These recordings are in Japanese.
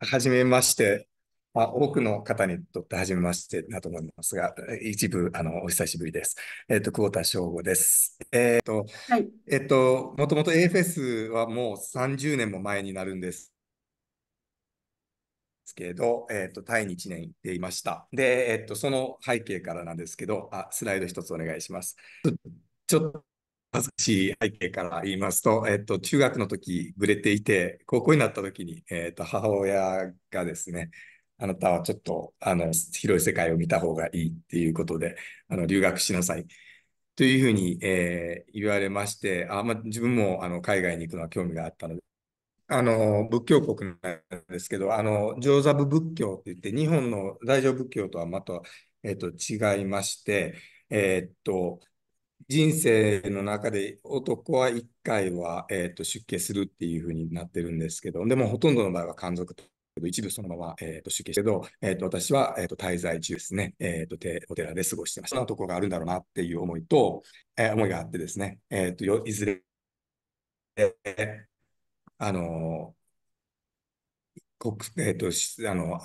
はじめまして、まあ、多くの方にとってはじめましてだと思いますが、一部あのお久しぶりです。えっ、ー、と、久保田翔吾です。えっ、ー、と、はい、えっ、と、もともと AFS はもう30年も前になるんです。ですけれど、えっ、ー、と、タイに1年行っていました。で、えっ、と、その背景からなんですけど、あ、スライド一つお願いします。ちょっ恥ずかしい背景から言いますと、えっと、中学の時ぐれていて、高校になった時に、えっと、母親がですね、あなたはちょっとあの広い世界を見た方がいいっていうことで、あの留学しなさいというふうに、えー、言われまして、あまあ、自分もあの海外に行くのは興味があったので、あの仏教国なんですけど、あの上座部仏教っていって、日本の大乗仏教とはまた、えっと、違いまして、えっと人生の中で男は1回は、えーと、出家するっていうふうになってるんですけど、でもほとんどの場合は漢族と。一部そのまま、えーと、出家してけど、えーと、私は、えー、と滞在中ですね、えーと、お寺で過ごしてました。そんなところがあるんだろうなっていう思いと、えー、思いがあってですね、えー、といずれ、えー、あのー国、えっ、ー、と、あの、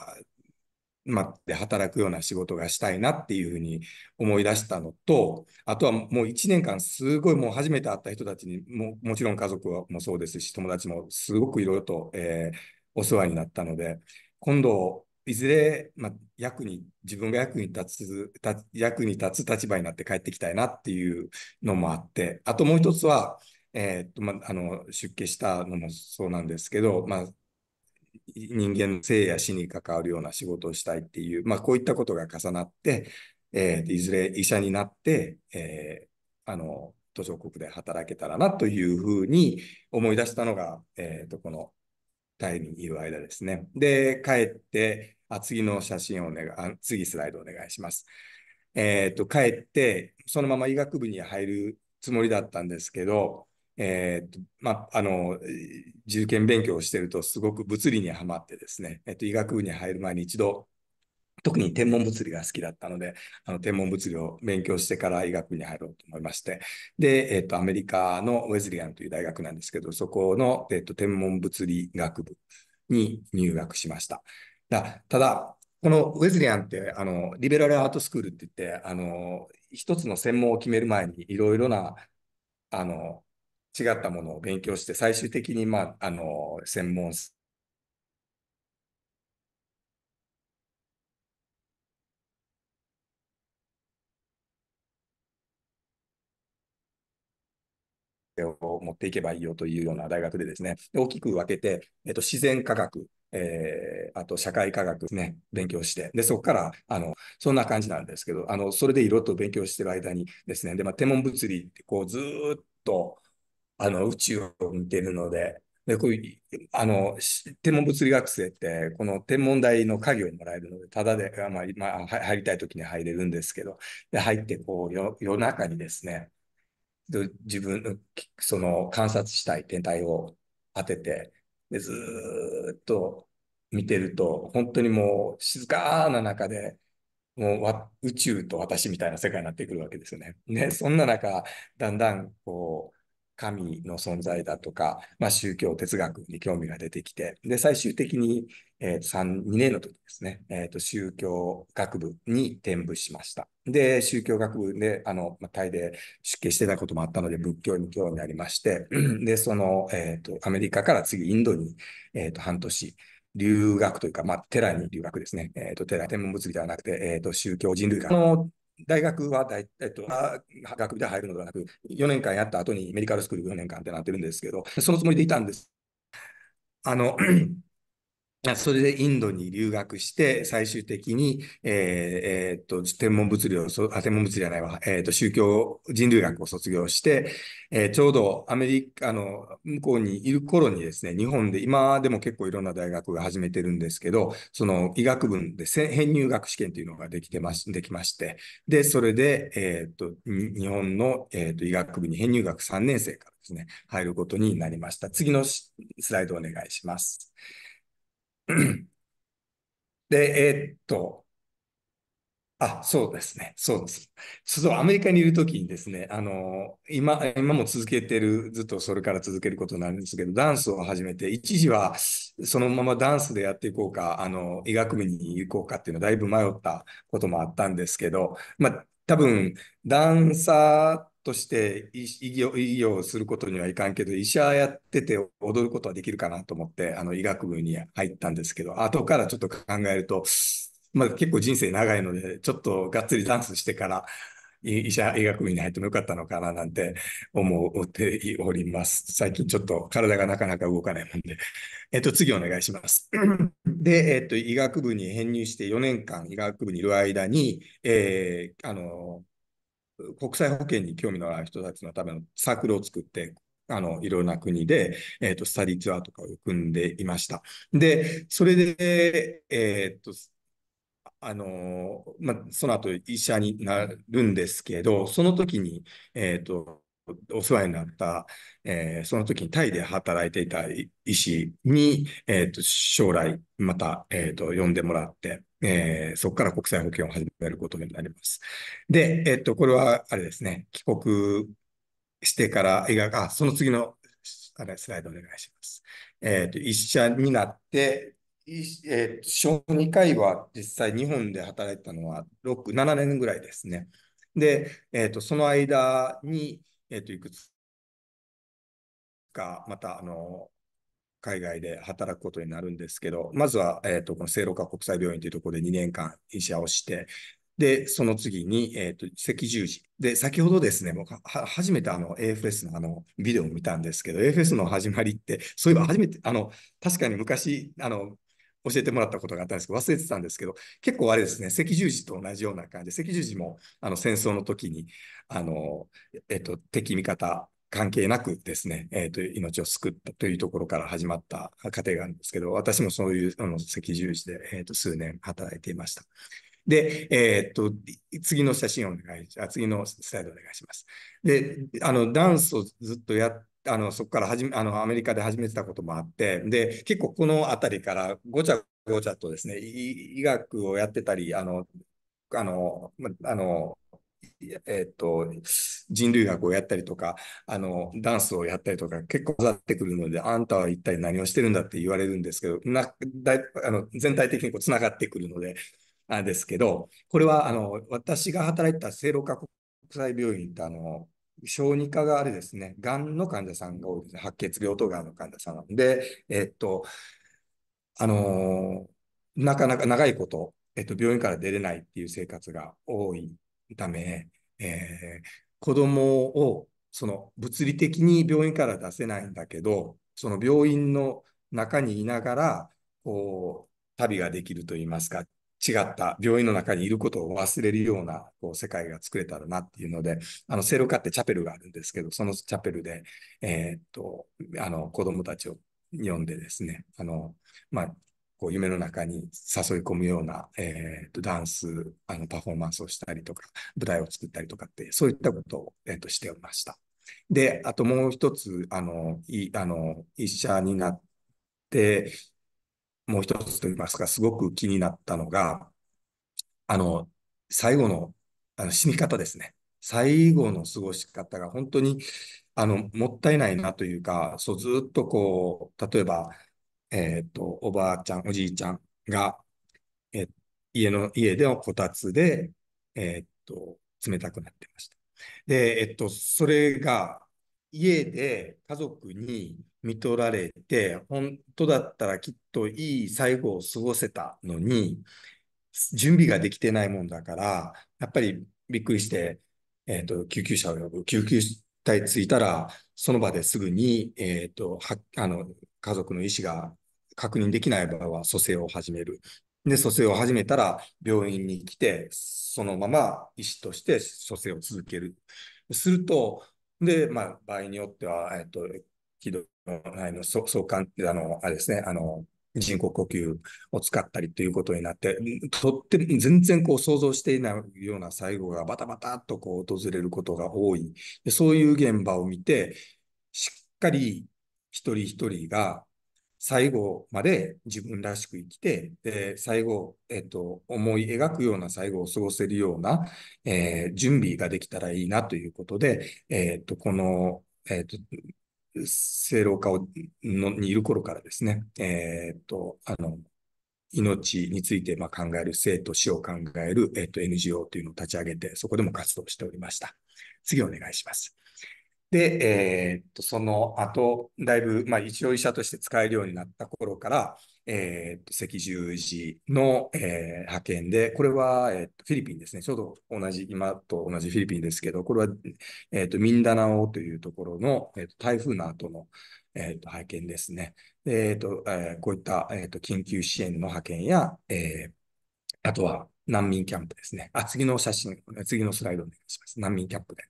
働くような仕事がしたいなっていうふうに思い出したのと、あとはもう1年間、すごいもう初めて会った人たちにも、もちろん家族もそうですし、友達もすごくいろいろと、えー、お世話になったので、今度、いずれ、まあ、役に、自分が役に立つ役に立つ立場になって帰ってきたいなっていうのもあって、あともう一つは、えー、っとまあ、あの出家したのもそうなんですけど、まあ、人間の生や死に関わるような仕事をしたいっていう、まあ、こういったことが重なって、えー、いずれ医者になって、えー、あの途上国で働けたらなというふうに思い出したのが、えーと、このタイにいる間ですね。で、帰って、あ次の写真を願い、次スライドお願いします。えっ、ー、と、帰って、そのまま医学部に入るつもりだったんですけど、えーとまあ、あの受験勉強をしているとすごく物理にはまってですね、えーと、医学部に入る前に一度特に天文物理が好きだったので、あの天文物理を勉強してから医学部に入ろうと思いまして、で、えっ、ー、と、アメリカのウェズリアンという大学なんですけど、そこの、えっ、ー、と、天文物理学部に入学しました。だただ、このウェズリアンって、あの、リベラルアートスクールって言って、あの、一つの専門を決める前にいろいろな、あの、違ったものを勉強して、最終的に、まあ、あの、専門を持っていけばいいよというような大学でですね、大きく分けて、えっと、自然科学、えー、あと社会科学ね、勉強して、で、そこから、あの、そんな感じなんですけど、あの、それでいろいろと勉強してる間にですね、で、まあ、天文物理ってこう、ずっと、あの、宇宙を見てるので、で、こういう、あの、天文物理学生って、この天文台の鍵をもらえるので、ただで、まあ、まあ、入りたい時に入れるんですけど、で、入って、こう、よ夜中にですね、自分の、その、観察したい天体を当てて、で、ずっと見てると、本当にもう、静かな中で、もう、宇宙と私みたいな世界になってくるわけですよね。ね、そんな中、だんだん、こう、神の存在だとか、まあ、宗教哲学に興味が出てきて、で、最終的に、えー、3、2年の時ですね、えっ、ー、と、宗教学部に転部しました。で、宗教学部で、あの、まあ、タイで出家してたこともあったので、仏教に興味ありまして、で、その、えっ、ー、と、アメリカから次、インドに、えっ、と、半年、留学というか、まあ、寺に留学ですね。えっ、ー、と、寺、天文物理ではなくて、えっ、ー、と、宗教人類学の大学は大、えっと、学部で入るのではなく、4年間やった後にメディカルスクール4年間ってなってるんですけど、そのつもりでいたんです。あのそれでインドに留学して、最終的に、えーえー、っと、天文物理を、天文物理じゃないわ、えー、っと、宗教人類学を卒業して、えー、ちょうどアメリカの向こうにいる頃にですね、日本で、今でも結構いろんな大学が始めてるんですけど、その医学部で編入学試験というのができてまし、できまして、で、それで、えっと、日本の、えっと、医学部に編入学3年生からですね、入ることになりました。次のスライドお願いします。で、えー、っと、あ、そうですね。そうです。そう、アメリカにいるときにですね、あの、今、今も続けてる、ずっとそれから続けることになるんですけど、ダンスを始めて、一時はそのままダンスでやっていこうか、あの、医学部に行こうかっていうのはだいぶ迷ったこともあったんですけど、まあ、多分、ダンサーとして医療をすることにはいかんけど、医者やってて踊ることはできるかなと思って、あの医学部に入ったんですけど、後からちょっと考えると、まあ、結構人生長いので、ちょっとがっつりダンスしてから、医者、医学部に入ってもよかったのかななんて思っております。最近ちょっと体がなかなか動かないもんで。えっと、次お願いします。で、えっと、医学部に編入して4年間医学部にいる間に、えー、あの、国際保険に興味のある人たちのためのサークルを作って、あの、いろんな国で、えっ、ー、と、スタディツアーとかを組んでいました。で、それで、えっ、ー、と、あのまあ、その後医者になるんですけど、その時に、えっ、ー、と、お世話になった、えー、その時にタイで働いていた医師に、えーと、将来また、えーと、呼んでもらって、えー、そこから国際保険を始めることになります。で、えーと、これはあれですね、帰国してからあ、その次のあれスライドお願いします。えー、と医者になってえー、小児科医は実際日本で働いたのは6、7年ぐらいですね。で、えーとその間に、えっ、ー、と、いくつか、また、あの、海外で働くことになるんですけど、まずは、えっ、ー、と、この聖路加国際病院というところで2年間医者をして、で、その次に、えっ、ー、と、赤十字。で、先ほどですね、もう初めてあの AFS のあのビデオを見たんですけど、AFS の始まりって、そういえば初めて、あの、確かに昔、あの、教えてもらったことがあったんですけど、忘れてたんですけど、結構あれですね、赤十字と同じような感じで、赤十字もあの戦争の時に、あの、えっと、敵味方関係なくですね、えっと、命を救ったというところから始まった過程があるんですけど、私もそういうあの赤十字で、えっと、数年働いていました。で、えー、っと、次の写真をお願いします。次のスライドお願いします。で、あの、ダンスをずっとやっあのそこから始めあのアメリカで始めてたこともあってで結構この辺りからごちゃごちゃとですね医学をやってたりあのあのあのえっ、と人類学をやったりとかあのダンスをやったりとか結構混ざってくるのであんたは一体何をしてるんだって言われるんですけどなだいあの全体的にこうつながってくるのであですけどこれはあの私が働いた聖路加国際病院ってあの小児科があれですね、がんの患者さんが多いですね。白血病とがんの患者さんなで、えっと、あのー、なかなか長いこと、えっと、病院から出れないっていう生活が多いため、えー、子供を、その物理的に病院から出せないんだけど、その病院の中にいながら、こう、旅ができるといいますか、違った病院の中にいることを忘れるようなこう世界が作れたらなっていうので、あの、セロカってチャペルがあるんですけど、そのチャペルで、えー、っと、あの、子供たちを呼んでですね、あの、まあ、こう夢の中に誘い込むような、えー、とダンスあのパフォーマンスをしたりとか舞台を作ったりとかってそういったことを、えー、としておりました。であともう一つあのいあの医者になってもう一つと言いますか、すごく気になったのが、あの、最後の、あの死に方ですね。最後の過ごし方が本当に、あの、もったいないなというか、そう、ずっとこう、例えば、えっ、ー、と、おばあちゃん、おじいちゃんが、え家の、家でのこたつで、えっ、ー、と、冷たくなってました。で、えっと、それが、家で家族に、見とられて、本当だったらきっといい最後を過ごせたのに、準備ができてないもんだから、やっぱりびっくりして、えー、と、救急車を呼ぶ。救急隊着いたら、その場ですぐに、えー、と、は、あの、家族の意思が確認できない場合は蘇生を始める。で、蘇生を始めたら病院に来て、そのまま医師として蘇生を続ける。すると、で、まあ、場合によっては、えっ、ー、と、ひどあの相関あの、あれですね、あの、人工呼吸を使ったりということになって、とって全然こう想像していないような最後がバタバタっとこう訪れることが多い。そういう現場を見て、しっかり一人一人が最後まで自分らしく生きて、で最後、えっと、思い描くような最後を過ごせるような、えー、準備ができたらいいなということで、えー、っと、この、えー、っと、正老化をのにいる頃からですね、えー、っと、あの、命についてま考える生と死を考える、えっと、NGO というのを立ち上げて、そこでも活動しておりました。次お願いします。で、えー、っと、その後、だいぶ、まあ、一応医者として使えるようになった頃から、えー、赤十字の、えー、派遣で、これは、えー、フィリピンですね、ちょうど同じ、今と同じフィリピンですけど、これは、えーミンダナオというところの、えー台風の後の、えーと、派遣ですね。えーとえー、こういった、えー、緊急支援の派遣や、えー、あとは難民キャンプですね。あ、次の写真、次のスライドお願いします。難民キャンプで、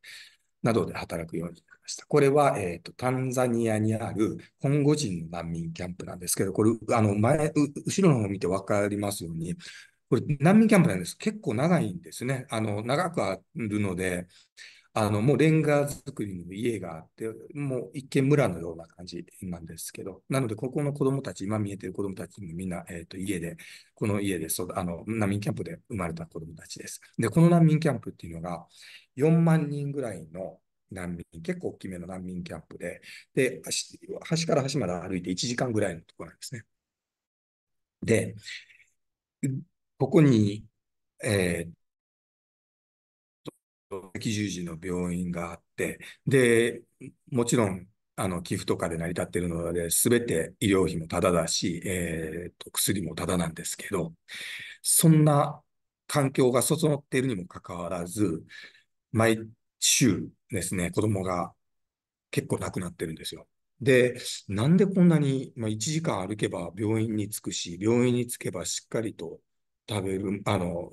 などで働くようにした。これは、えっ、ー、と、タンザニアにあるコンゴ人の難民キャンプなんですけど、これ、あの、前、後ろの方見てわかりますように、これ、難民キャンプなんです。結構長いんですね。あの、長くあるので、あの、もうレンガ作りの家があって、もう一見村のような感じなんですけど、なので、ここの子供たち、今見えてる子供たちもみんな、えっ、ー、と、家で、この家で、そう、あの、難民キャンプで生まれた子供たちです。で、この難民キャンプっていうのが、4万人ぐらいの難民、結構大きめの難民キャンプで、で、端から端まで歩いて1時間ぐらいのところなんですね。で、ここに、えー、赤十字の病院があって、で、もちろん、あの寄付とかで成り立っているので、すべて医療費もタダだし、えーと、薬もタダなんですけど、そんな環境が整っているにもかかわらず、毎週ですね、子供が結構亡くなってるんですよ。で、なんでこんなに、まあ、1時間歩けば病院に着くし、病院に着けばしっかりと食べる、あの、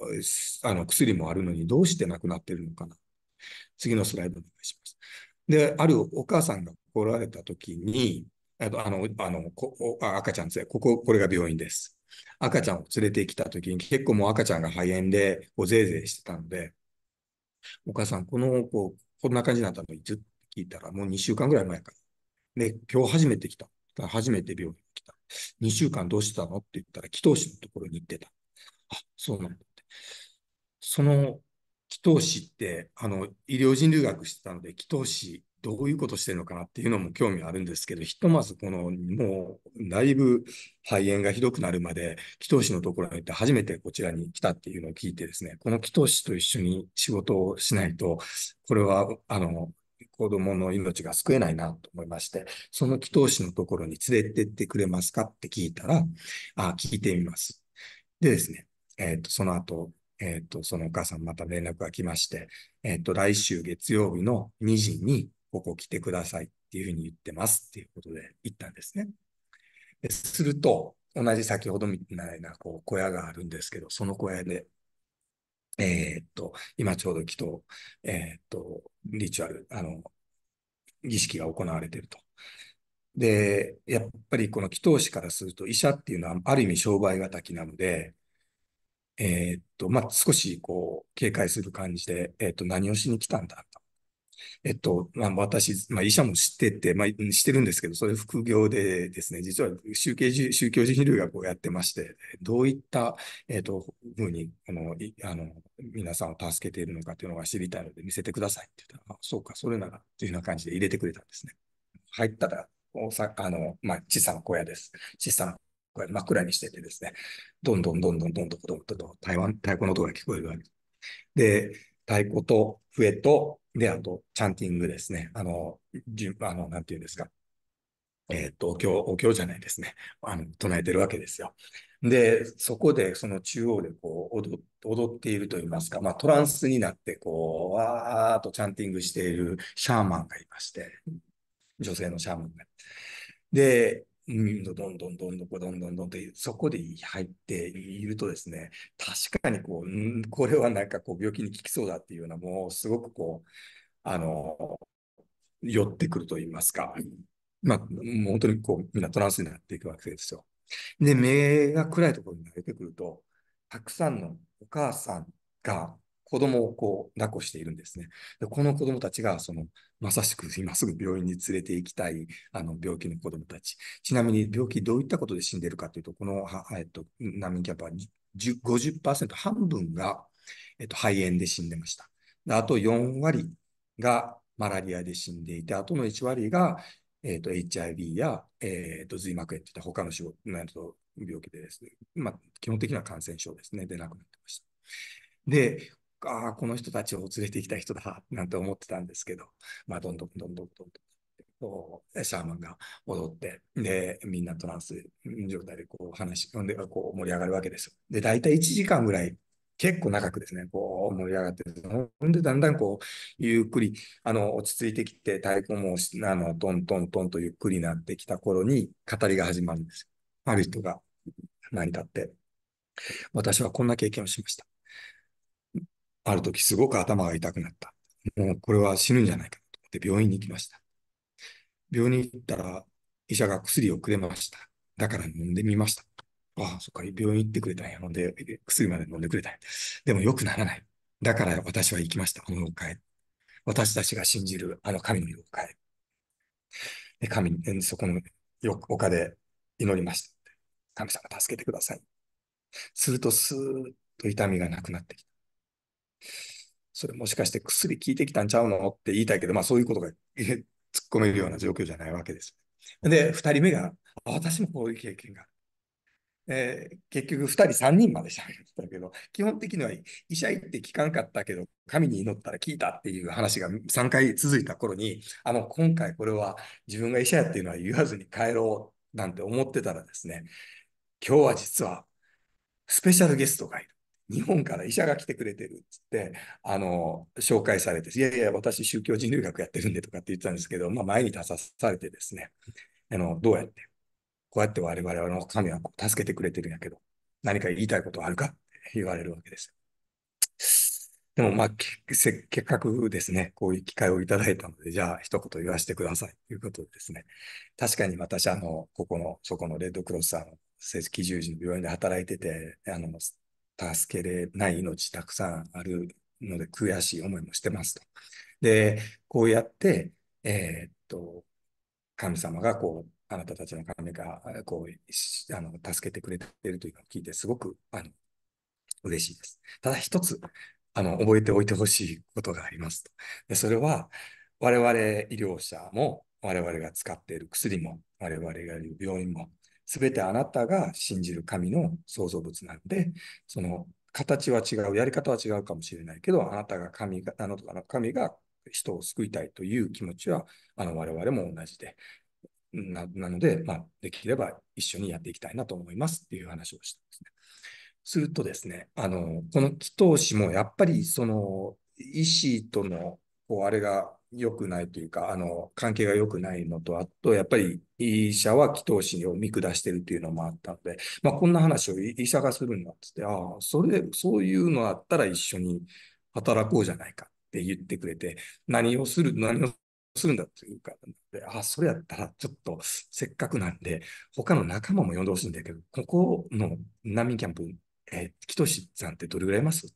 あの薬もあるのにどうして亡くなってるのかな。次のスライドお願いします。で、あるお母さんが来られた時に、あの、あの、あのこ赤ちゃんすね、ここ、これが病院です。赤ちゃんを連れてきた時に結構もう赤ちゃんが肺炎でおぜいぜいしてたので、お母さん、この子、こんな感じなんだといつって聞いたら、もう2週間ぐらい前から。で、今日初めて来た。初めて病院に来た。2週間どうしてたのって言ったら、祈祷師のところに行ってた。あ、そうなんだって。その祈祷師って、あの、医療人留学してたので、祈祷師どういうことしてるのかなっていうのも興味あるんですけど、ひとまずこの、もう、だいぶ肺炎がひどくなるまで、祈祷師のところに行って初めてこちらに来たっていうのを聞いてですね、この祈祷師と一緒に仕事をしないと、これは、あの、子供の命が救えないなと思いまして、その祈祷師のところに連れてってくれますかって聞いたら、あ聞いてみます。でですね、えっ、ー、と、その後、えっ、ー、と、そのお母さんまた連絡が来まして、えっ、ー、と、来週月曜日の2時に、ここ来てくださいっていうふうに言ってますっていうことで行ったんですね。ですると、同じ先ほどみたいなこう小屋があるんですけど、その小屋で、えー、っと、今ちょうど祈祷、えー、っと、リチュアル、あの、儀式が行われていると。で、やっぱりこの祈祷師からすると、医者っていうのはある意味商売敵なので、えー、っと、まあ、少しこう、警戒する感じで、えー、っと、何をしに来たんだえっと、まあ、私、まあ、医者も知ってて、まあ、してるんですけど、それ副業でですね、実は宗教宗教寺留学をやってまして、どういった、えっと、ふうに、この、いあの、皆さんを助けているのかというのが知りたいので見せてくださいって言ったら、あ、そうか、それなら、というような感じで入れてくれたんですね。入ったら、大阪、あの、まあ、小さな小屋です。小さな小屋、真っ暗にしててですね、どんどんどんどんどんどんどんどん台湾、太鼓の音が聞こえるわけです。で、太鼓と笛とで、あと、チャンティングですね。あの、じあの、なんて言うんですか。えっ、と、お経、お経じゃないですね。あの、唱えてるわけですよ。で、そこで、その中央で、こう踊、踊っていると言いますか、まあ、トランスになって、こう、わーっとチャンティングしているシャーマンがいまして、女性のシャーマンが。で、うんどんどんどんどんどんどんどんってそこで入っているとですね、確かにこう、うん、これはなんかこう病気に効きそうだっていうような、もうすごくこう、あの、寄ってくると言いますか、まあ、もう本当にこう、みんなトランスになっていくわけですよ。で、目が暗いところに慣れてくると、たくさんのお母さんが子供をこう抱っこしているんですね。でこの子供たちがそのまさしく今すぐ病院に連れて行きたいあの病気の子供たち。ちなみに病気どういったことで死んでるかというと、この、えっと、難民キャパプは50%、半分が、えっと、肺炎で死んでました。あと4割がマラリアで死んでいて、あとの1割が、えと、HIV や、えと、髄膜炎といった他の仕事、と、病気でですね、まあ、基本的には感染症ですね、で亡くなってました。で、ああ、この人たちを連れてきた人だ、なんて思ってたんですけど、まあ、どんどんどんどんどんどん、シャーマンが踊って、で、みんなトランス状態でこう話、んで、こう盛り上がるわけですよ。で、大体1時間ぐらい、結構長くですね、こう盛り上がって、ほんで、だんだんこう、ゆっくり、あの、落ち着いてきて、太鼓も、あの、トントントンとゆっくりになってきた頃に、語りが始まるんですよ。ある人が、成り立って、私はこんな経験をしました。ある時すごく頭が痛くなった。もうこれは死ぬんじゃないかと思って病院に行きました。病院に行ったら医者が薬をくれました。だから飲んでみました。ああ、そっか、病院行ってくれたんや。飲んで、薬まで飲んでくれたんや。でも良くならない。だから私は行きました。この妖怪。私たちが信じるあの神の妖怪。で、神、そこのよ丘で祈りました。神様助けてください。すると、スーッと痛みがなくなってきて、それもしかして薬効いてきたんちゃうのって言いたいけど、まあそういうことが突っ込めるような状況じゃないわけです。で、2人目が、私もこういう経験がある。えー、結局2人3人までしゃべったけど基本的には医者行って聞かんかったけど神に祈ったら聞いたっていう話が3回続いた頃にあの今回これは自分が医者やっていうのは言わずに帰ろうなんて思ってたらですね今日は実はスペシャルゲストがいる日本から医者が来てくれてるっつって、あの、紹介されて、いやいや、私宗教人類学やってるんでとかって言ってたんですけど、まあ前に立たされてですね、あの、どうやって、こうやって我々の神は助けてくれてるんやけど、何か言いたいことあるかって言われるわけです。でもまあ、せっかくですね、こういう機会をいただいたので、じゃあ一言言わせてくださいということでですね、確かに私、あの、ここの、そこのレッドクロスさん、基準時の病院で働いてて、あの、助けれない命たくさんあるので悔しい思いもしてますと。で、こうやって、えー、っと、神様がこう、あなたたちの神がこうあの助けてくれているというのを聞いて、すごくあの嬉しいです。ただ一つあの覚えておいてほしいことがありますと。でそれは我々医療者も我々が使っている薬も我々がいる病院もすべてあなたが信じる神の創造物なので、その形は違う、やり方は違うかもしれないけど、あなたが神が、あの神が人を救いたいという気持ちは、あの我々も同じで、なので、まあ、できれば一緒にやっていきたいなと思いますっていう話をしたんですね。するとですね、あのこの祈祷師もやっぱりその意思とのこうあれが良くないというか、あの、関係が良くないのと、あと、やっぱり医者は祈祷師を見下してるっていうのもあったので、まあ、こんな話を医者がするんだってって、ああ、それ、そういうのあったら一緒に働こうじゃないかって言ってくれて、何をする、何をするんだっていうか、ああ、それやったらちょっとせっかくなんで、他の仲間も呼んでほしいんだけど、ここの難民キャンプ、えー、祈祷シさんってどれぐらいいます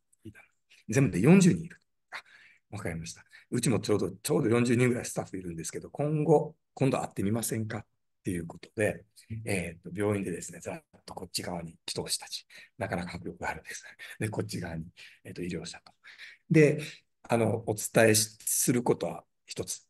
全部で40人いる。あ、わかりました。うちもちょうど、ちょうど40人ぐらいスタッフいるんですけど、今後、今度会ってみませんかっていうことで、えー、と病院でですね、ざっとこっち側に祈祷師たち、なかなか迫力があるんです。で、こっち側に、えー、と医療者と。で、あの、お伝えすることは一つ。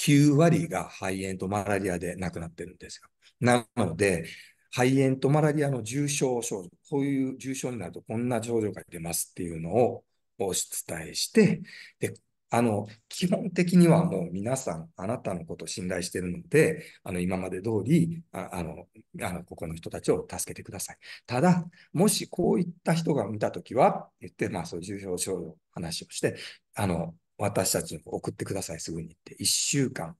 9割が肺炎とマラリアで亡くなってるんですよ。なので、肺炎とマラリアの重症症状、こういう重症になるとこんな症状が出ますっていうのをお伝えして、で、あの、基本的にはもう皆さん、あなたのことを信頼しているので、あの、今まで通り、ああの、あの、ここの人たちを助けてください。ただ、もしこういった人が見たときは、言って、まあ、そういう重症症の話をして、あの、私たちに送ってください、すぐにって、1週間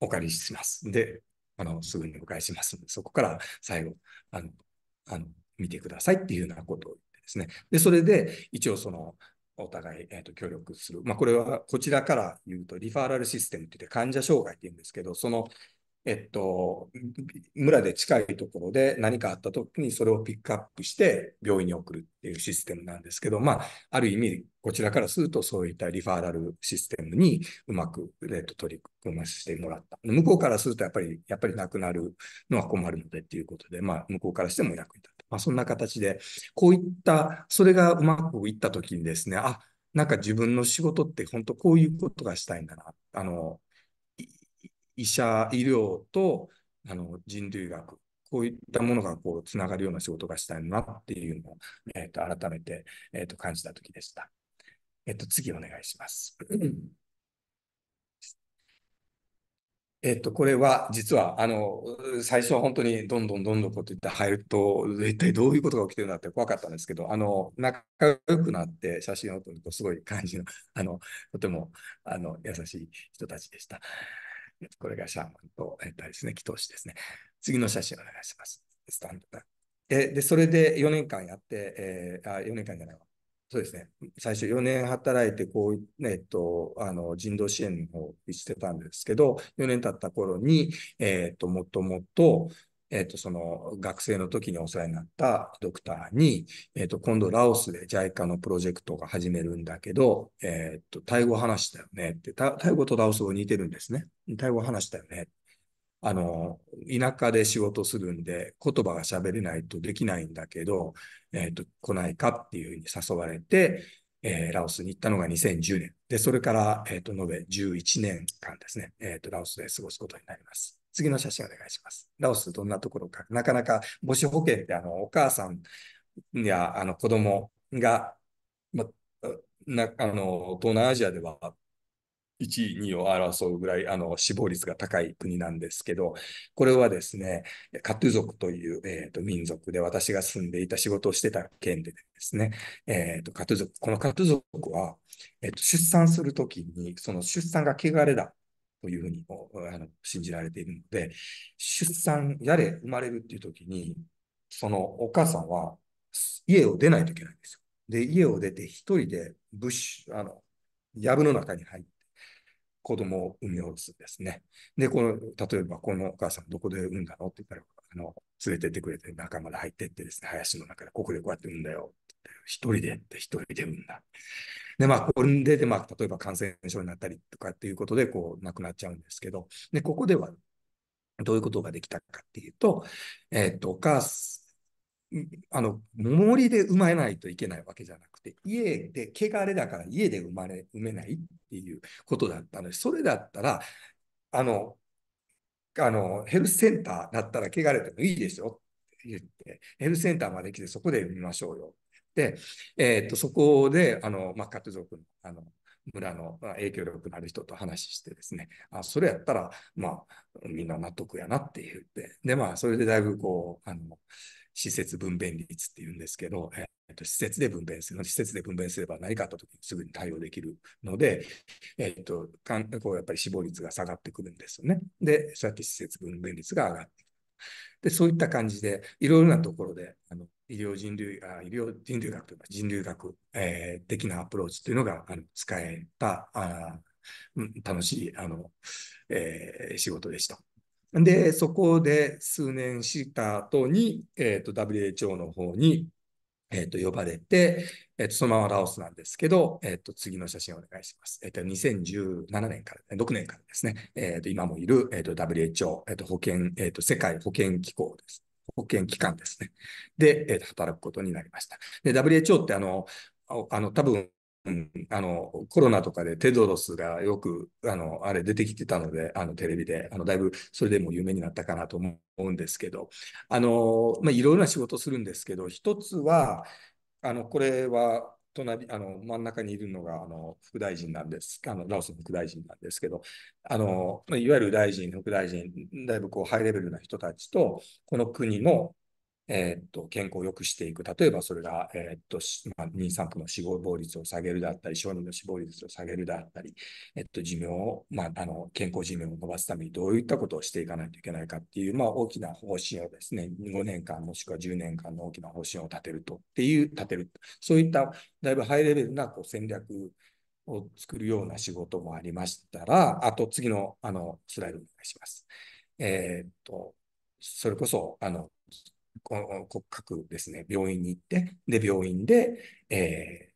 お借りします。で、あの、すぐにお返しますので、そこから最後、あの、あの見てくださいっていうようなことを言ってですね。で、それで、一応その、お互い、えーと、協力する。まあ、これはこちらから言うと、リファーラルシステムって言って患者障害って言うんですけど、その、えっと、村で近いところで何かあった時にそれをピックアップして病院に送るっていうシステムなんですけど、まあ、ある意味、こちらからするとそういったリファーラルシステムにうまく、えっと、取り組ませてもらった。向こうからするとやっぱり、やっぱりなくなるのは困るのでっていうことで、まあ、向こうからしても役に立つ。まあ、そんな形で、こういった、それがうまくいったときにですね、あ、なんか自分の仕事って本当こういうことがしたいんだな。あの、医者、医療とあの人類学、こういったものがこうつながるような仕事がしたいなっていうのを、えーと、改めて、えーと、と感じたときでした。えっ、ー、と、次お願いします。えっと、これは実はあの最初は本当にどんどんどんどんこうやって入ると一体どういうことが起きてるんだって怖かったんですけどあの仲良くなって写真を撮るとすごい感じのあの とてもあの優しい人たちでした。これがシャーマンと、えっとですね、祈祷師ですね。次の写真お願いします。スタンドでで、それで4年間やって、えー、あ4年間じゃないわ。そうですね。最初4年働いて、こう、えっと、あの、人道支援をしてたんですけど、4年経った頃に、えっと、もともと、えっと、その、学生の時にお世話になったドクターに、えっと、今度ラオスで JICA のプロジェクトが始めるんだけど、えっと、タイ語話したよねって、タイ語とラオス語似てるんですね。タイ語話したよね。あの、田舎で仕事するんで、言葉が喋れないとできないんだけど、えっ、ー、と、来ないかっていうふうに誘われて、えー、ラオスに行ったのが2010年。で、それから、えっ、ー、と、延べ11年間ですね、えっ、と、ラオスで過ごすことになります。次の写真お願いします。ラオスどんなところか。なかなか母子保険って、あの、お母さんや、あの、子供が、ま、な、あの、東南アジアでは1位、2位を争うぐらいあの死亡率が高い国なんですけど、これはですね、カトゥ族という、えーと、民族で私が住んでいた仕事をしてた県でですね、えーと、カトゥ族、このカトゥ族は、えーと、出産するときに、その出産が汚れだというふうにあの信じられているので、出産、やれ、生まれるっていうときに、そのお母さんは家を出ないといけないんですよ。で、家を出て一人でブッシュ、あの、藪の中に入って、子供を産み下ろすんですね。で、この、例えば、このお母さんどこで産んだのって言ったら、あの、連れてってくれて仲間で入ってってですね、林の中で、ここでこうやって産んだよって一人でって一人で産んだ。で、まあ、これで、まあ、例えば感染症になったりとかっていうことで、こう、亡くなっちゃうんですけど、で、ここでは、どういうことができたかっていうと、えっ、ー、と、お母さん、あの森でまれないといけないわけじゃなくて家で汚れだから家で生まれ埋めないっていうことだったのでそれだったらあのあのヘルスセンターだったら汚れてもいいですよって言ってヘルスセンターまで来てそこで産みましょうよで、えー、っとそこであの、まあ、活族のあの村の影響力のある人と話してですね、あそれやったら、まあ、みんな納得やなって言って、で、まあ、それでだいぶこう、あの、施設分娩率っていうんですけど、えっと、施設で分娩する施設で分娩すれば何かあった時にすぐに対応できるので、えっと、かんこうやっぱり死亡率が下がってくるんですよね。で、そうやって施設分娩率が上がってくる。で、そういった感じで、いろいろなところで、あの医療人類あ、医療人類学というか人類学、えー、的なアプローチというのがあの使えたあ、楽しいあの、えー、仕事でした。で、そこで数年した後に、えっ、ー、と、WHO の方に、えっ、ー、と、呼ばれて、えっ、ー、と、そのままラオスなんですけど、えっ、と、次の写真をお願いします。えっ、と、2017年から、6年からですね、えっ、と、今もいる、えっ、と、WHO、えっ、と、保健、えっ、と、世界保健機構です。保健機関ですね。で、えー、働くことになりました。で、WHO ってあの、あの、多分、ん、あの、コロナとかでテドロスがよく、あの、あれ出てきてたので、あの、テレビで、あの、だいぶそれでも有名になったかなと思うんですけど、あの、まあ、いろいろな仕事するんですけど、一つは、あの、これは、隣、あの、真ん中にいるのが、あの、副大臣なんです。あの、ラオスの副大臣なんですけど、あの、いわゆる大臣、副大臣、だいぶこう、ハイレベルな人たちと、この国の、えっと、健康を良くしていく。例えばそれが、えっと、まあ、妊産婦の死亡率を下げるだったり、小児の死亡率を下げるだったり、えっと、寿命を、まあ、あの、健康寿命を伸ばすためにどういったことをしていかないといけないかっていう、まあ、大きな方針をですね、5年間もしくは10年間の大きな方針を立てると、っていう、立てる。そういった、だいぶハイレベルなこう戦略を作るような仕事もありましたら、あと、次の、あの、スライドお願いします。えっと、それこそ、あの、骨格ですね、病院に行って、で、病院で、え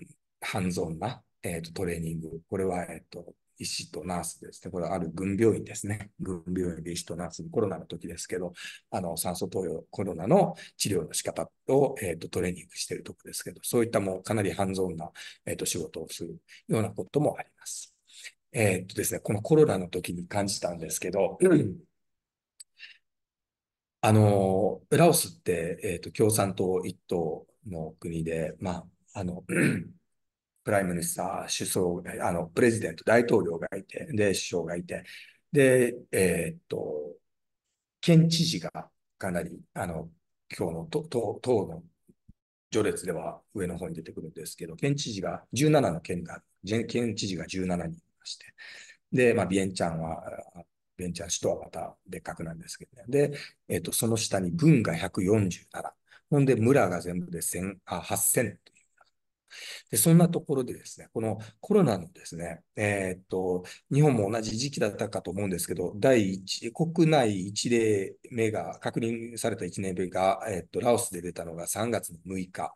ー、ハンゾーンな、えーと、トレーニング、これは、えっ、ー、と、医師とナースですね、これはある軍病院ですね、軍病院で医師とナース、コロナの時ですけど、あの酸素投与、コロナの治療の仕方を、えーと、トレーニングしているところですけど、そういったもうかなりハンズオンな、えーと、仕事をするようなこともあります。えっ、とですね、このコロナの時に感じたんですけど、あの、ラオスって、えっと、共産党一党の国で、まあ、あの、プライムネニスター、首相あの、プレジデント、大統領がいて、で、首相がいて、で、えっと、県知事がかなり、あの、今日の党の序列では上の方に出てくるんですけど、県知事が17の県が、県知事が17人いまして、で、まあ、ビエンチャンはベンチャー史とはまた別格なんですけどね。で、えっ、ー、と、その下に文が147。ほんで、村が全部で1000、あ、8000という。で、そんなところでですね、このコロナのですね、えー、っと、日本も同じ時期だったかと思うんですけど、第1、国内1例目が、確認された1例目が、えー、っと、ラオスで出たのが3月の6日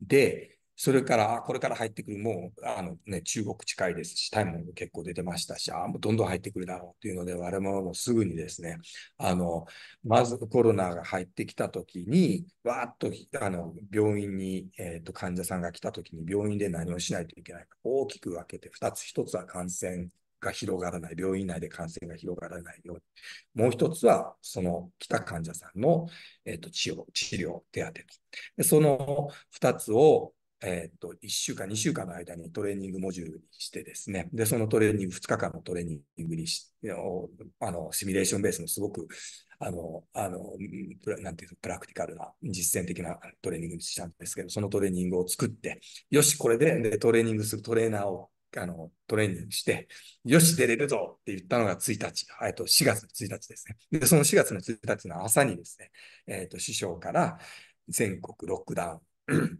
で、それから、これから入ってくる、もう、あのね、中国近いですし、タイも結構出てましたし、あもうどんどん入ってくるだろうというので、我々もすぐにですね、あの、まずコロナが入ってきたときに、わーっと、あの、病院に、えっ、ー、と、患者さんが来たときに、病院で何をしないといけないか、大きく分けて、2つ、1つは感染が広がらない、病院内で感染が広がらないように、もう一つは、その来た患者さんの、えーと、治療、治療、手当と。その二つをえー、と、1週間、2週間の間にトレーニングモジュールにしてですね、で、そのトレーニング、2日間のトレーニングにし、あの、シミュレーションベースのすごく、あの、あの、なんていうプラクティカルな、実践的なトレーニングにしたんですけど、そのトレーニングを作って、よし、これで、で、トレーニングするトレーナーを、あの、トレーニングして、よし、出れるぞって言ったのが1日、えっと、4月の1日ですね。で、その4月の1日の朝にですね、えっ、ー、と、師匠から全国ロックダウン、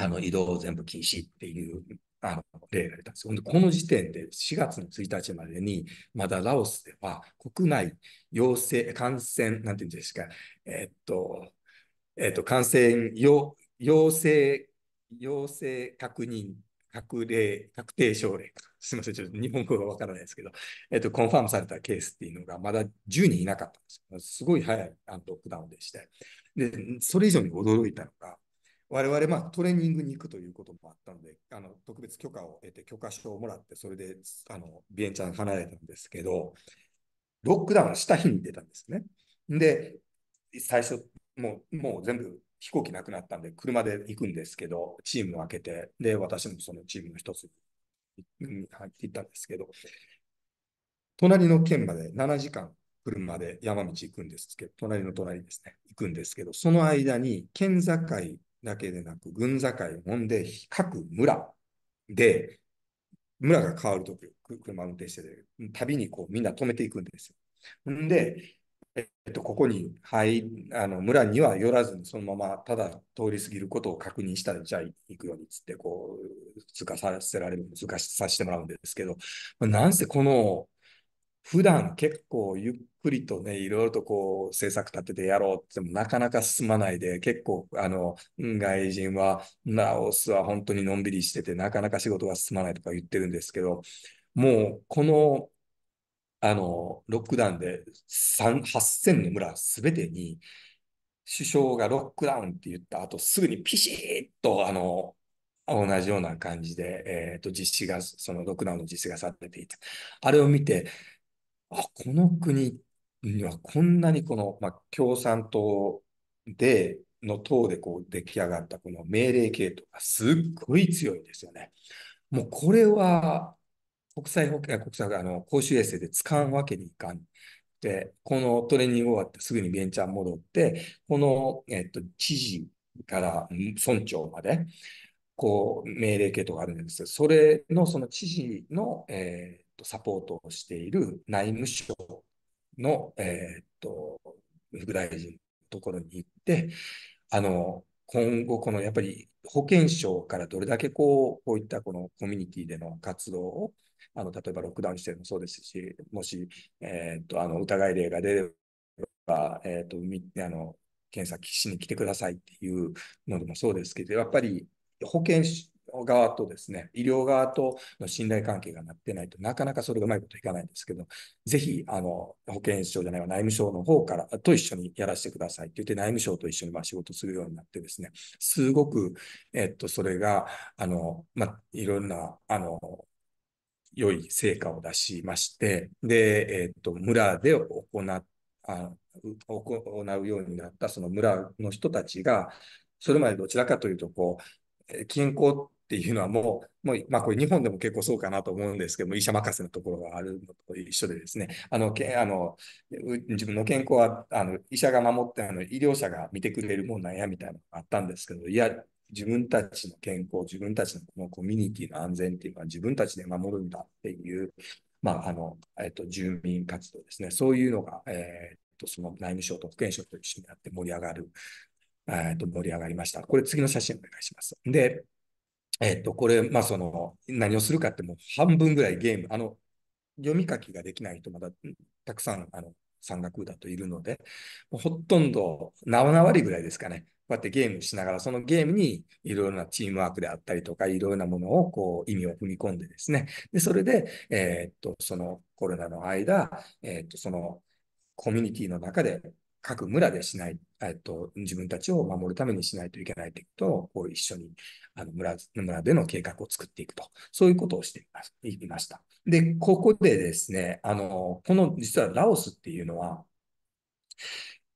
あの移動を全部禁止っていうあの例が出たんですよ。この時点で4月の1日までに、まだラオスでは国内陽性、感染、なんていうんですか、えー、っと、えー、っと、感染、陽性、陽性確認、確例、確定症例、すみません、ちょっと日本語がわからないですけど、えー、っと、コンファームされたケースっていうのがまだ10人いなかったんですよ。すごい早いあロックダウンでして。で、それ以上に驚いたのが、我々、まあ、トレーニングに行くということもあったので、あの特別許可を得て、許可証をもらって、それであのビエンチャン離れたんですけど、ロックダウンした日に出たんですね。で、最初、もうもう全部飛行機なくなったんで、車で行くんですけど、チームを開けて、で、私もそのチームの一つに行っったんですけど、隣の県まで7時間車で山道行くんですけど、隣の隣ですね、行くんですけど、その間に県境だけでなく、軍境を揉んで、各村で、村が変わると車を運転してて、旅にこうみんな止めていくんですよ。んで、えっと、ここに、はい、あの村には寄らずに、そのままただ通り過ぎることを確認したら、じゃあ行くようにつって、こう、通過させられる、通過させてもらうんですけど、なんせこの普段結構ゆっくりとね、いろいろとこう政策立ててやろうってもなかなか進まないで、結構あの、外人は、ナオスは本当にのんびりしてて、なかなか仕事が進まないとか言ってるんですけど、もうこの、あの、ロックダウンで8000の村すべてに、首相がロックダウンって言った後、すぐにピシッと、あの、同じような感じで、えっ、ー、と、実施が、そのロックダウンの実施がされていた。あれを見て、あ、この国にはこんなにこの、まあ、共産党で、の党でこう出来上がったこの命令系統がすっごい強いんですよね。もうこれは国際保険、国際あの公衆衛生で使うわけにいかん。で、このトレーニング終わってすぐにベンチャー戻って、この、えっと、知事から村長まで、こう、命令系統があるんですけど、それのその知事の、えー、とサポートをしている内務省の、えー、っと、副大臣のところに行って、あの、今後、このやっぱり保健省からどれだけこう、こういったこのコミュニティでの活動を、あの、例えばロックダウンしてもそうですし、もし、えー、っと、あの、疑い例が出れば、えー、っと、あの、検査しに来てくださいっていうのでもそうですけど、やっぱり保健側とですね、医療側との信頼関係がなってないとなかなかそれがうまいこといかないんですけど、ぜひ、あの、保健省じゃないわ、内務省の方からと一緒にやらせてくださいって言って、内務省と一緒にまあ仕事するようになってですね、すごく、えっと、それが、あの、まいろんな、あの、良い成果を出しまして、で、えっと、村で行っあ行うようになったその村の人たちが、それまでどちらかというとこう、均っていうのはもう、もうまあ、これ日本でも結構そうかなと思うんですけど医者任せのところがあるのと一緒でですね、あのけあの自分の健康はあの医者が守ってあの、医療者が見てくれるもんなんやみたいなのがあったんですけど、いや、自分たちの健康、自分たちのこのコミュニティの安全っていうのは自分たちで守るんだっていう、まああのえっと、住民活動ですね、そういうのが、えー、っとその内務省と保健省と一緒になって盛り上がる、えー、っと盛り上がりました。これ次の写真お願いします。でえっと、これ、まあ、その、何をするかってもう半分ぐらいゲーム、あの、読み書きができない人まだたくさん、あの、山岳だといるので、もうほとんど々割ぐらいですかね。こうやってゲームしながら、そのゲームにいろいろなチームワークであったりとか、いろいろなものをこう意味を踏み込んでですね。で、それで、えー、っと、そのコロナの間、えー、っと、そのコミュニティの中で各村でしない、えっと、自分たちを守るためにしないといけないということを、こう一緒にあの村村での計画を作っていくと、そういうことをしていました。で、ここでですね、あの、この実はラオスっていうのは、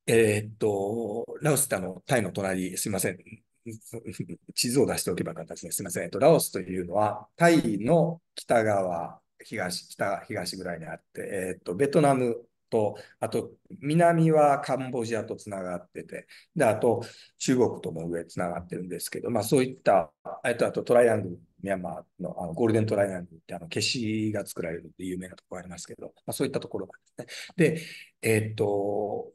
えー、っと、ラオスってあの、タイの隣、すいません。地図を出しておけば形です。すみません。えっと、ラオスというのは、タイの北側、東、北、東ぐらいにあって、えー、っと、ベトナムと、あと、南はカンボジアとつながってて、で、あと、中国とも上つながってるんですけど、まあそういった、あと、あとトライアングル、ミャンマーのあのゴールデントライアングルってあの、消しが作られるって有名なところありますけど、まあそういったところがですね。で、えー、っと、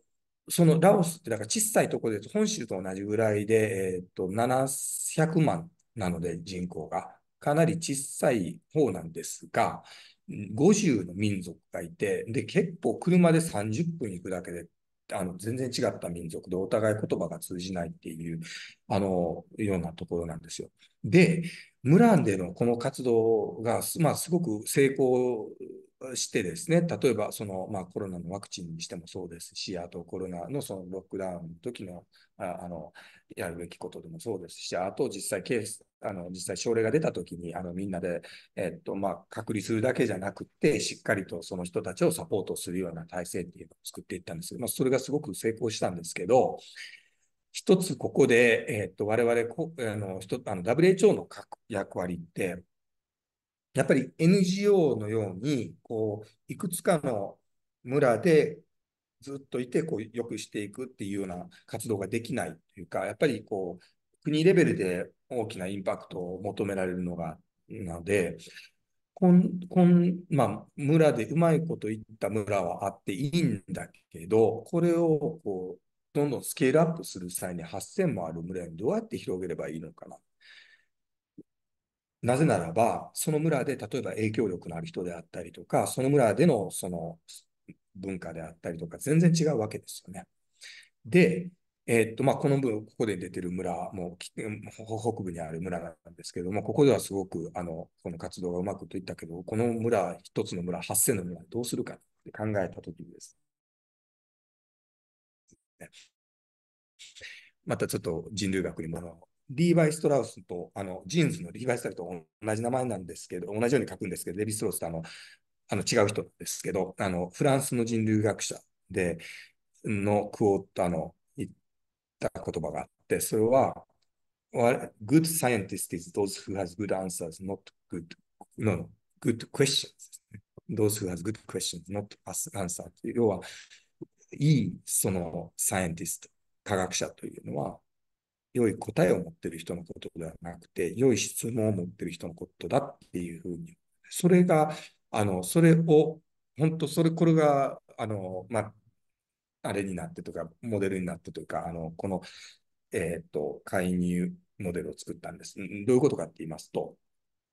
そのラオスってだから小さいところで本州と同じぐらいで、えー、っと、700万なので人口が。かなり小さい方なんですが、50の民族がいて、で、結構車で30分行くだけで、あの、全然違った民族で、お互い言葉が通じないっていう、あの、ようなところなんですよ。で、ムランでのこの活動が、まあ、すごく成功してですね、例えばその、まあ、コロナのワクチンにしてもそうですし、あとコロナのそのロックダウンの時のああのやるべきことでもそうですし、あと実際ケース、あの実際症例が出た時にあのみんなで、えっとまあ、隔離するだけじゃなくて、しっかりとその人たちをサポートするような体制っていうのを作っていったんですけど、まあ、それがすごく成功したんですけど、一つここで、えっと我々こあのあの WHO の役割って、やっぱり NGO のように、こう、いくつかの村でずっといて、こう、良くしていくっていうような活動ができないというか、やっぱりこう、国レベルで大きなインパクトを求められるのが、なので、こん、こん、まあ、村でうまいこと言った村はあっていいんだけど、これをこう、どんどんスケールアップする際に8000もある村にどうやって広げればいいのかななぜならば、その村で例えば影響力のある人であったりとか、その村でのその文化であったりとか、全然違うわけですよね。で、えー、っとまあ、この分、ここで出てる村も、北部にある村なんですけども、ここではすごくあのこの活動がうまくといったけど、この村、一つの村、8000の村、どうするかって考えたときです。またちょっと人類学にものリーバイ・ストラウスと、あの、ジーンズのリーバイ・ストラウスと同じ名前なんですけど、同じように書くんですけど、レヴィ・ストラウスとあの、あの違う人ですけど、あの、フランスの人類学者で、のクオーターの言った言葉があって、それは、good scientist is those who has good answers, not good, no, good questions. Those who has good questions, not a s answer. 要は、いいそのサイエンティスト、科学者というのは、良い答えを持ってる人のことではなくて、良い質問を持ってる人のことだっていうふうに、それが、あの、それを、本当それ、これが、あの、まあ、あれになってとか、モデルになってというか、あの、この、えっ、ー、と、介入モデルを作ったんです。どういうことかって言いますと、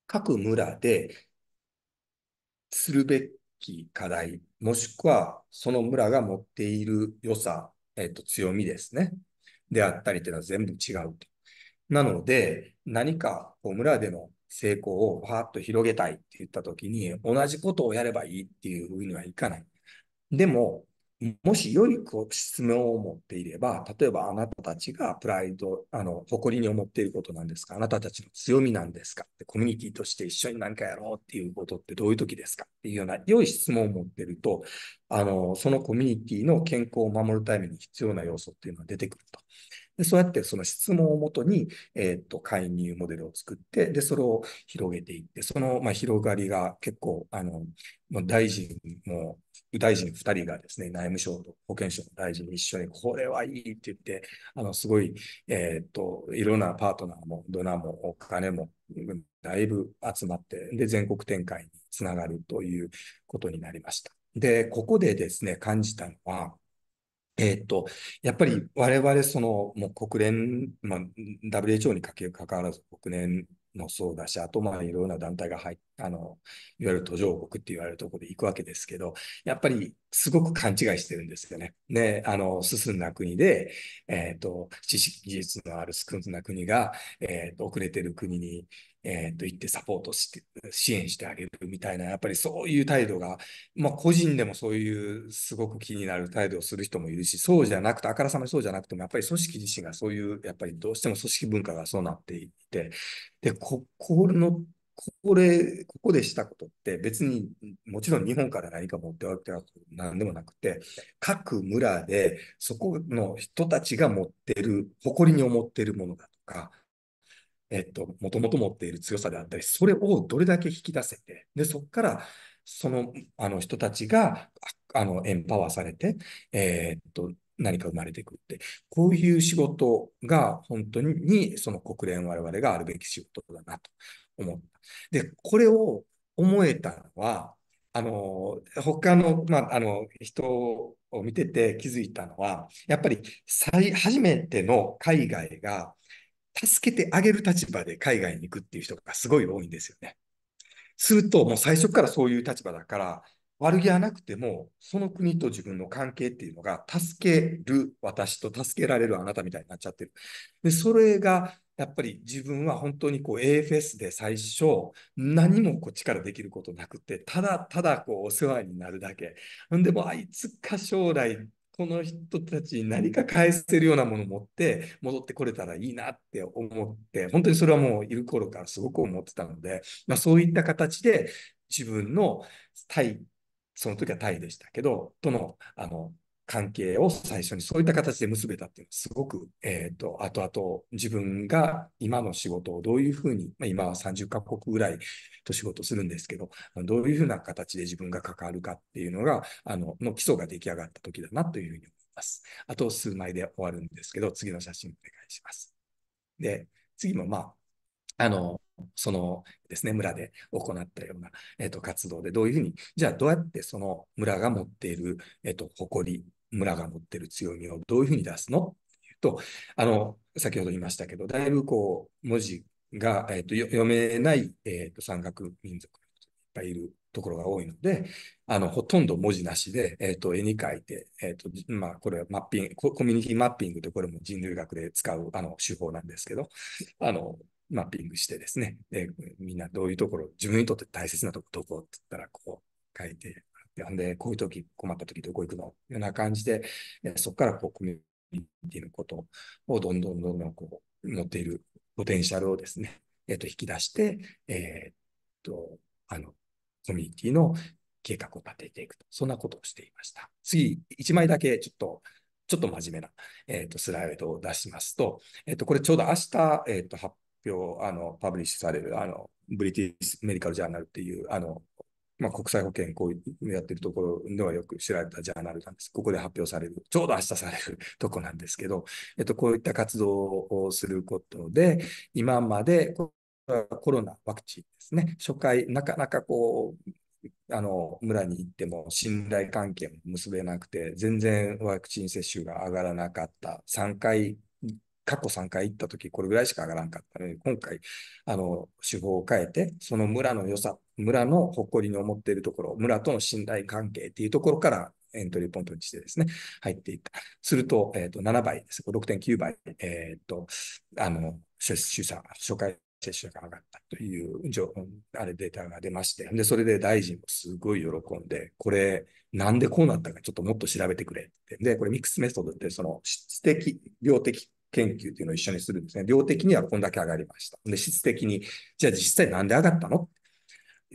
各村でするべき課題、もしくはその村が持っている良さ、えっ、ー、と、強みですね。であったりっていうのは全部違うと。なので、何かこう村での成功をパーッと広げたいって言った時に、同じことをやればいいっていうふうにはいかない。でも、もし良い質問を持っていれば、例えばあなたたちがプライド、あの、誇りに思っていることなんですかあなたたちの強みなんですかコミュニティとして一緒に何かやろうっていうことってどういう時ですかっていうような良い質問を持っていると、あの、そのコミュニティの健康を守るために必要な要素っていうのは出てくると。でそうやってその質問をもとに、えっ、と、介入モデルを作って、で、それを広げていって、その、まあ、広がりが結構、あの、まあ、大臣も、大臣2人がですね、内務省と保健省の大臣に一緒に、これはいいって言って、あの、すごい、えっ、と、いろんなパートナーも、ドナーも、お金も、だいぶ集まって、で、全国展開につながるということになりました。で、ここでですね、感じたのは、えっと、やっぱり我々、その、もう国連、まあ、WHO にかけ関わらず国連のそうだし、あとまあいろんな団体が入っあの、いわゆる途上国って言われるところで行くわけですけど、やっぱりすごく勘違いしてるんですよね。ね、あの、進んだ国で、えっ、ー、と、知識技術のある進んな国が、えっ、ー、と、遅れてる国に、えっ、ー、と、行ってサポートして、支援してあげるみたいな、やっぱりそういう態度が、まあ、個人でもそういうすごく気になる態度をする人もいるし、そうじゃなくて、あからさまにそうじゃなくても、やっぱり組織自身がそういう、やっぱりどうしても組織文化がそうなっていて、で、ここのこれ、ここでしたことって別にもちろん日本から何か持ってわけは何でもなくて、各村でそこの人たちが持ってる、誇りに思ってるものだとか、えっと、もともと持っている強さであったり、それをどれだけ引き出せて、で、そこから、その、あの人たちが、あの、エンパワーされて、えー、っと、何か生まれてくって、こういう仕事が本当に、その国連我々があるべき仕事だなと。思った。で、これを思えたのは、あの、他の、まあ、あの、人を見てて気づいたのは、やっぱり最、初めての海外が、助けてあげる立場で海外に行くっていう人がすごい多いんですよね。すると、もう最初からそういう立場だから、悪気はなくても、その国と自分の関係っていうのが、助ける私と助けられるあなたみたいになっちゃってる。で、それが、やっぱり自分は本当にこう AFS で最初何もこっちからできることなくてただただこうお世話になるだけでもあいつか将来この人たちに何か返せるようなものを持って戻ってこれたらいいなって思って本当にそれはもういる頃からすごく思ってたので、まあ、そういった形で自分の対その時はタイでしたけど、とのあの関係を最初にそういった形で結べたっていうのは、すごく、えっ、ー、と、後々自分が今の仕事をどういうふうに、まあ、今は30カ国ぐらいと仕事するんですけど、どういうふうな形で自分が関わるかっていうのが、あの、の基礎が出来上がった時だなというふうに思います。あと数枚で終わるんですけど、次の写真お願いします。で、次もまあ、あの、そのですね、村で行ったような、えっと、活動で、どういうふうに、じゃあどうやってその村が持っている、えっと、誇り、村が持っている強みをどういうふうに出すのっていうと、あの、先ほど言いましたけど、だいぶこう、文字が、えっと、読めない、えっと、山岳民族がいっぱいいるところが多いので、あの、ほとんど文字なしで、えっ、ー、と、絵に描いて、えっ、ー、と、まあ、これはマッピングコ、コミュニティマッピングで、これも人類学で使う、あの、手法なんですけど、あの、マッピングしてですね、でみんなどういうところ、自分にとって大切なとこどこって言ったら、ここ書いて、ほんで、こういう時困った時どこ行くのような感じで、そこからこうコミュニティのことをどんどんどんどんこう持っているポテンシャルをですね、えっ、ー、と、引き出して、えー、っと、あの、コミュニティの計画を立てていくと。そんなことをしていました。次、1枚だけちょっと、ちょっと真面目な、えー、とスライドを出しますと、えっ、ー、と、これちょうど明日、えっ、ー、と、発表、あの、パブリッシュされる、あの、ブリティス・メディカル・ジャーナルっていう、あの、まあ、国際保健こうやってるところではよく知られたジャーナルなんです。ここで発表される、ちょうど明日される とこなんですけど、えっと、こういった活動をすることで、今までコロナワクチンですね、初回、なかなかこう、あの村に行っても信頼関係も結べなくて、全然ワクチン接種が上がらなかった、3回過去3回行った時、これぐらいしか上がらんかったの、で、今回、あの、手法を変えて、その村の良さ、村の誇りに思っているところ、村との信頼関係っていうところから、エントリーポイントにしてですね、入っていった。すると、えっ、ー、と、7倍です。6.9倍、えっ、ー、と、あの、接種者、初回接種が上がったというあれデータが出まして、で、それで大臣もすごい喜んで、これ、なんでこうなったかちょっともっと調べてくれって。で、これミックスメソッドって、その質的、量的研究というのを一緒にするんですね。量的にはこんだけ上がりました。で、質的に、じゃあ実際なんで上がったの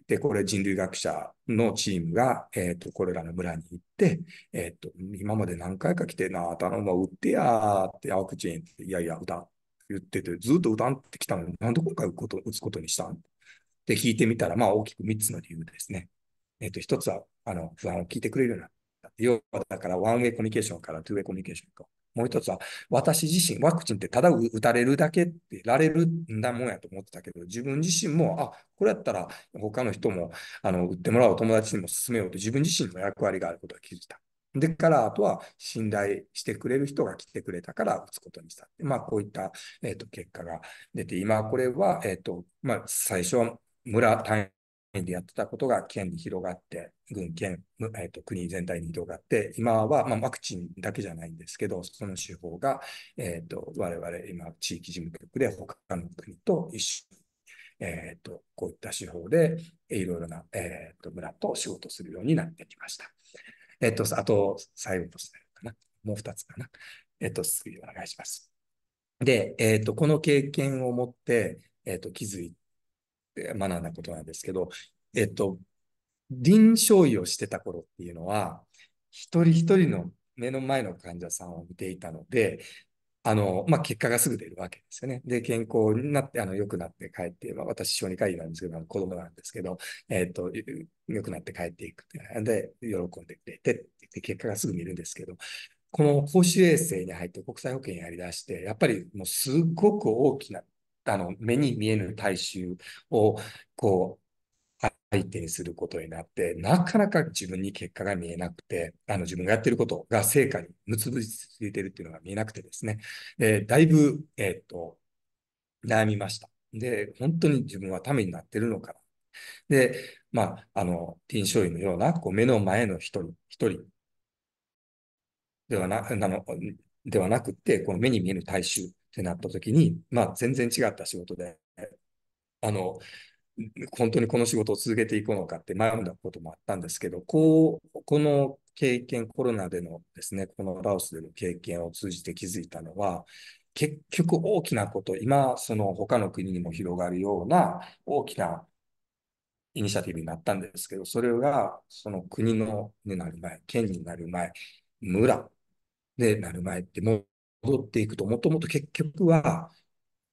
で、これ人類学者のチームが、えっ、ー、と、これらの村に行って、えっ、ー、と、今まで何回か来てな、頼む打ってやって、ワクチって、いやいや、歌言ってて、ずっと歌ってきたのに、なんで今回打こと打つことにしたんで、弾いてみたら、まあ、大きく3つの理由ですね。えっ、ー、と、1つは、あの、不安を聞いてくれるようになった。要は、だから、ワンウェイコミュニケーションからトゥーウェイコミュニケーションもう一つは、私自身、ワクチンってただ打たれるだけってられるんだもんやと思ってたけど、自分自身も、あ、これやったら他の人もあの打ってもらおう、友達にも勧めようと、自分自身の役割があることが気づいた。でから、あとは信頼してくれる人が来てくれたから打つことにした。まあ、こういった、えーと、結果が出て、今、これは、えーとまあ、最初は村単メでやってたことが県に広がって、軍、県、えーと、国全体に広がって、今は、まあ、ワクチンだけじゃないんですけど、その手法が、えーと、我々今、地域事務局で他の国と一緒に、えーと、こういった手法でいろいろな、えー、と村と仕事するようになってきました。えっ、と、あと、最後としてかな。もう2つかな。えっ、と、次お願いします。で、えっ、と、この経験を持って、えっ、と、気づい学んだことなんですけど、えっと、臨床医をしてた頃っていうのは、一人一人の目の前の患者さんを見ていたので、あの、まあ、結果がすぐ出るわけですよね。で、健康になって、あの、良くなって帰って、まあ、私、小児科医なんですけど、子供なんですけど、えっ、ー、と、良くなって帰っていくで、喜んでくれて、で結果がすぐ見るんですけど、この公衆衛生に入って国際保険やりだして、やっぱりもうすごく大きなあの、目に見えぬ大衆を、こう、相手にすることになって、なかなか自分に結果が見えなくて、あの自分がやってることが成果に結びついてるっていうのが見えなくてですね、えー、だいぶ、えー、っと、悩みました。で、本当に自分はためになってるのかな。で、まあ、あの、ティーンショウイのような、こう目の前の一人、一人ではな、の、ではなくて、この目に見える大衆ってなった時に、まあ、全然違った仕事で、あの、本当にこの仕事を続けていくのかって悩んだこともあったんですけど、こう、この経験、コロナでのですね、このラオスでの経験を通じて気づいたのは、結局大きなこと、今、その他の国にも広がるような大きなイニシアティブになったんですけど、それがその国のになる前、県になる前、村でなる前って、も戻っていくと、もともと結局は、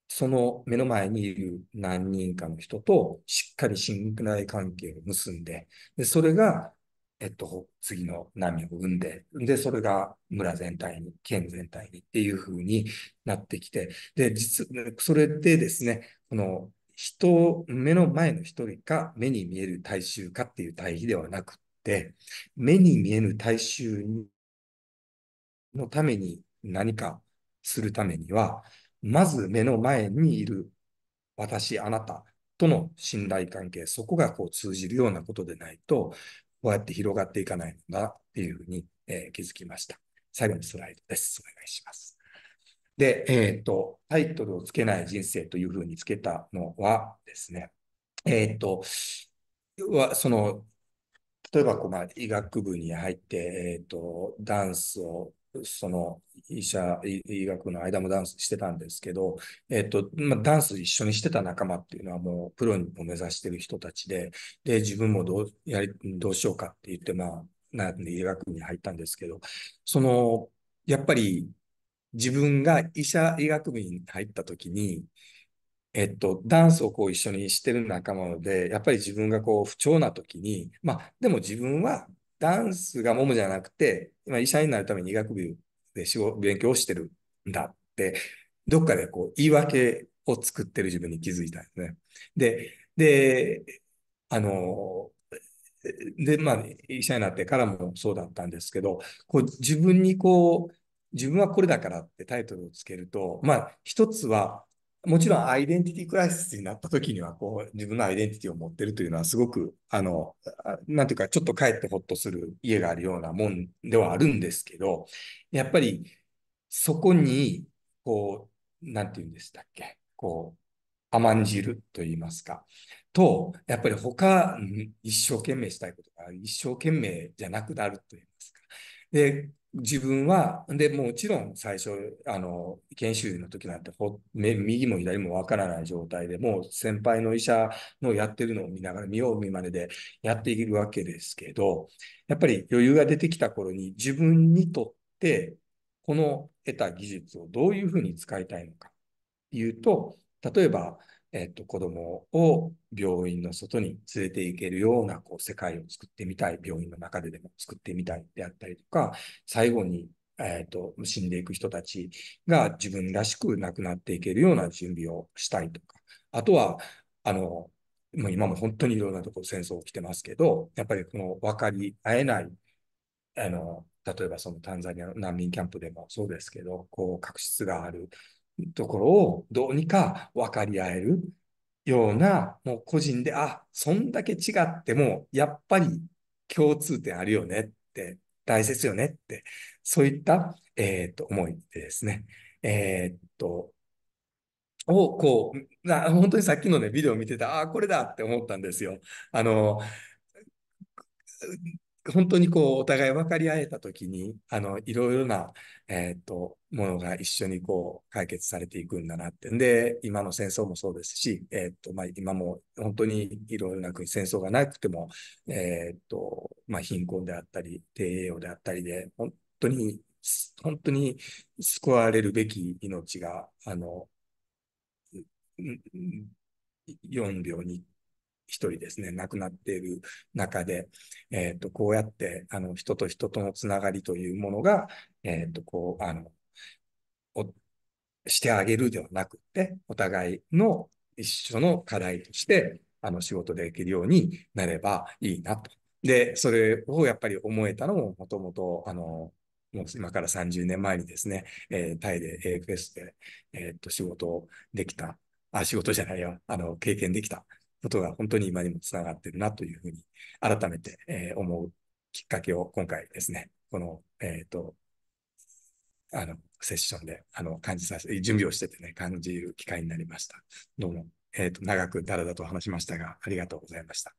その目の前にいる何人かの人としっかり信頼関係を結んで、でそれが、えっと、次の波を生んで、で、それが村全体に、県全体にっていう風になってきて、で、実、それでですね、この人、目の前の一人か、目に見える大衆かっていう対比ではなくて、目に見える大衆のために何かするためには、まず目の前にいる私、あなたとの信頼関係、そこがこう通じるようなことでないと、こうやって広がっていかないんだっていうふうに、えー、気づきました。最後のスライドです。お願いします。で、えっ、と、タイトルをつけない人生というふうにつけたのはですね、えっ、と、はその、例えばこう、まあ、医学部に入って、えっ、と、ダンスをその医者、医学の間もダンスしてたんですけど、えっと、まあ、ダンス一緒にしてた仲間っていうのはもうプロを目指してる人たちで、で、自分もどうやり、どうしようかって言って、まあ、な医学に入ったんですけど、その、やっぱり自分が医者、医学部に入った時に、えっと、ダンスをこう一緒にしてる仲間で、やっぱり自分がこう不調な時に、まあ、でも自分はダンスがもむじゃなくて、今医者になるために医学部で仕事、勉強をしてるんだって、どっかでこう言い訳を作ってる自分に気づいたんですね。で、で、あの、で、まあ、医者になってからもそうだったんですけど、こう自分にこう、自分はこれだからってタイトルをつけると、まあ、一つはもちろんアイデンティティクライシスになった時には、こう、自分のアイデンティティを持ってるというのは、すごく、あの、なんていうか、ちょっと帰ってほっとする家があるようなもんではあるんですけど、やっぱり、そこに、こう、なんて言うんでしたっけ、こう、甘んじると言いますか。と、やっぱり他、一生懸命したいことが一生懸命じゃなくなると言いますか。で、自分は、で、もちろん最初、あの、研修医の時なんてほ、右も左もわからない状態で、もう先輩の医者のやってるのを見ながら、見よう見まねでやっているわけですけど、やっぱり余裕が出てきた頃に自分にとって、この得た技術をどういうふうに使いたいのか、いうと、例えば、えっと、子供を病院の外に連れて行けるようなこう世界を作ってみたい、病院の中ででも作ってみたいであったりとか、最後に、えっと、死んでいく人たちが自分らしく亡くなっていけるような準備をしたいとか、あとは、あの、もう今も本当にいろんなところ戦争起きてますけど、やっぱりこの分かり合えない、あの、例えばそのタンザニアの難民キャンプでもそうですけど、こう、確執があるところをどうにか分かり合えるような、もう個人で、あ、そんだけ違っても、やっぱり共通点あるよねって、大切よねって、そういった、えっ、と、思いでですね、えっ、と、を、こう、な本当にさっきのね、ビデオ見てた、ああ、これだって思ったんですよ。あの、本当にこう、お互い分かり合えたときに、あの、いろいろな、えっ、ー、と、ものが一緒にこう、解決されていくんだなって。で、今の戦争もそうですし、えっ、ー、と、まあ、今も本当にいろいろな国、戦争がなくても、えっ、ー、と、まあ、貧困であったり、低栄養であったりで、本当に、本当に救われるべき命が、あの、4秒に一人ですね、亡くなっている中で、えー、と、こうやって、あの、人と人とのつながりというものが、えー、と、こう、あの、してあげるではなくて、お互いの一緒の課題として、あの、仕事できるようになればいいなと。で、それをやっぱり思えたのも、もともと、あの、もう今から30年前にですね、えー、タイで AFS で、えー、っと仕事できた、あ、仕事じゃないや、あの、経験できたことが本当に今にもつながってるなというふうに改めて、えー、思うきっかけを今回ですね、この、えっ、ー、と、あの、セッションで、あの、感じさせて、準備をしててね、感じる機会になりました。どうも、えっ、ー、と、長くだらだと話しましたが、ありがとうございました。